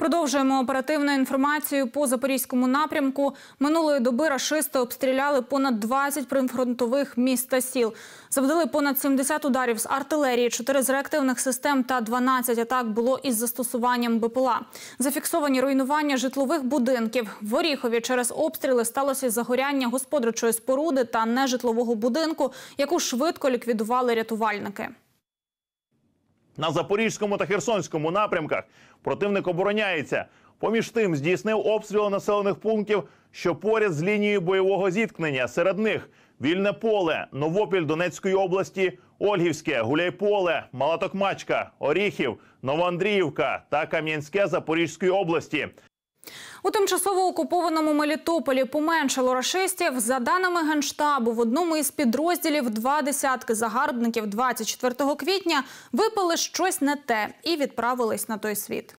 Продовжуємо оперативну інформацію по запорізькому напрямку. Минулої доби рашисти обстріляли понад 20 прифронтових міст та сіл. Завдали понад 70 ударів з артилерії, 4 з реактивних систем та 12 атак було із застосуванням БПЛА. Зафіксовані руйнування житлових будинків. В Оріхові через обстріли сталося загоряння господарчої споруди та нежитлового будинку, яку швидко ліквідували рятувальники. На Запорізькому та Херсонському напрямках противник обороняється. Поміж тим здійснив обстріли населених пунктів, що поряд з лінією бойового зіткнення. Серед них вільне поле, Новопіль Донецької області, Ольгівське, Гуляйполе, Малатокмачка, Оріхів, Новоандріївка та Кам'янське Запорізької області. У тимчасово окупованому Мелітополі поменшало рашистів. За даними генштабу, в одному із підрозділів два десятки загарбників 24 квітня випали щось не те і відправились на той світ.